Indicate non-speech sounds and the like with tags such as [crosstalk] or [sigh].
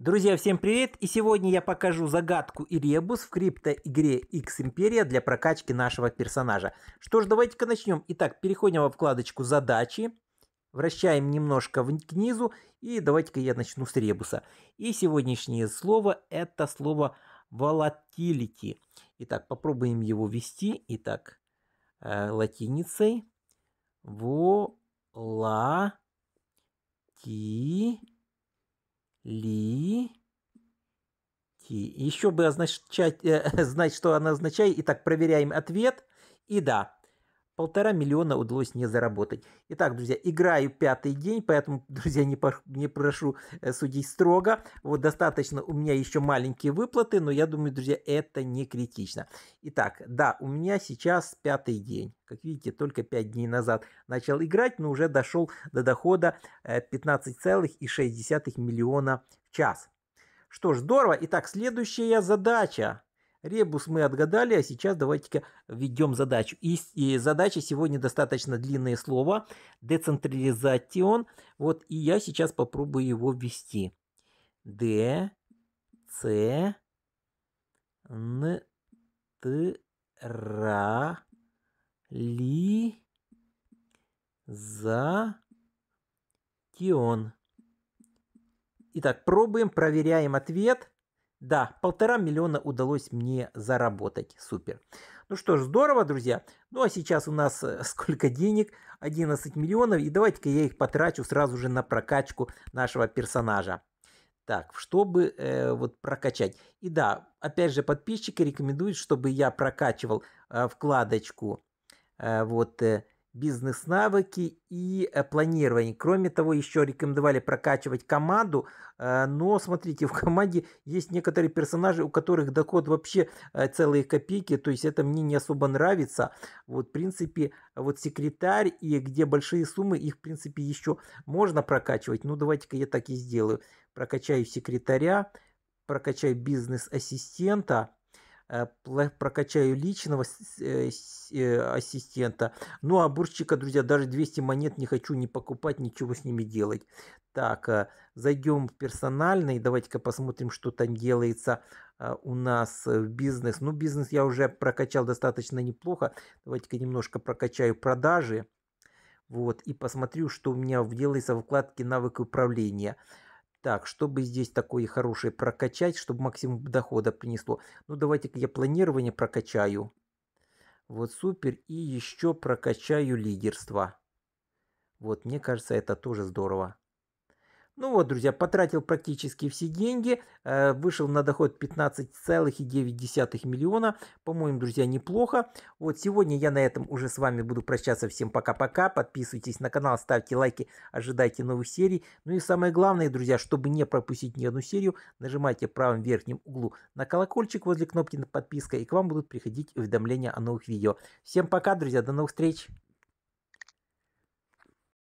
Друзья, всем привет! И сегодня я покажу загадку и ребус в криптоигре X Imperia для прокачки нашего персонажа. Что ж, давайте-ка начнем. Итак, переходим во вкладочку «Задачи». Вращаем немножко внизу И давайте-ка я начну с ребуса. И сегодняшнее слово – это слово «volatility». Итак, попробуем его ввести. Итак, э, латиницей. Volatili такие. Еще бы означать, э, [laughs] знать, что она означает. Итак, проверяем ответ. И да, полтора миллиона удалось не заработать. Итак, друзья, играю пятый день, поэтому, [laughs] друзья, не, по, не прошу э, судить строго. Вот достаточно у меня еще маленькие выплаты, но я думаю, друзья, это не критично. Итак, да, у меня сейчас пятый день. Как видите, только пять дней назад начал играть, но уже дошел до дохода 15,6 э, миллиона в час. Что ж, здорово. Итак, следующая задача. Ребус мы отгадали, а сейчас давайте-ка введем задачу. И, и задача сегодня достаточно длинное слово. Децентрализацион. Вот, и я сейчас попробую его ввести. Д, С, Н, Т, Ра, Ли, За, Тион. Итак, пробуем, проверяем ответ. Да, полтора миллиона удалось мне заработать. Супер. Ну что ж, здорово, друзья. Ну а сейчас у нас э, [laughs] сколько денег? 11 миллионов. И давайте-ка я их потрачу сразу же на прокачку нашего персонажа. Так, чтобы э, вот прокачать. И да, опять же, подписчики рекомендуют, чтобы я прокачивал э, вкладочку э, вот э, бизнес-навыки и э, планирование. Кроме того, еще рекомендовали прокачивать команду, э, но смотрите, [laughs] в команде есть некоторые персонажи, у которых доход вообще э, целые копейки, то есть это мне не особо нравится. Вот, в принципе, вот секретарь и где большие суммы, их, в принципе, еще можно прокачивать. Ну, давайте-ка я так и сделаю. Прокачаю секретаря, прокачаю бизнес-ассистента, Э, прокачаю личного э, э, ассистента. Ну а бурчика, друзья, даже 200 монет не хочу ни покупать, ничего с ними делать. Так, зайдем в персональный, давайте-ка посмотрим, что там делается у нас в бизнес. Ну, бизнес я уже прокачал достаточно неплохо. Давайте-ка немножко прокачаю продажи. Вот, и посмотрю, что у меня делается в вкладке навык управления. Так, чтобы здесь такое хорошее прокачать, чтобы максимум дохода принесло. Ну, давайте-ка я планирование прокачаю. Вот супер. И еще прокачаю лидерство. Вот, мне кажется, это тоже здорово. Ну вот, друзья, потратил практически все деньги, э, вышел на доход 15,9 миллиона. По-моему, друзья, неплохо. Вот сегодня я на этом уже с вами буду прощаться. Всем пока-пока. Подписывайтесь на канал, ставьте лайки, ожидайте новых серий. Ну и самое главное, друзья, чтобы не пропустить ни одну серию, нажимайте в правом верхнем углу на колокольчик возле кнопки подписка, и к вам будут приходить уведомления о новых видео. Всем пока, друзья, до новых встреч!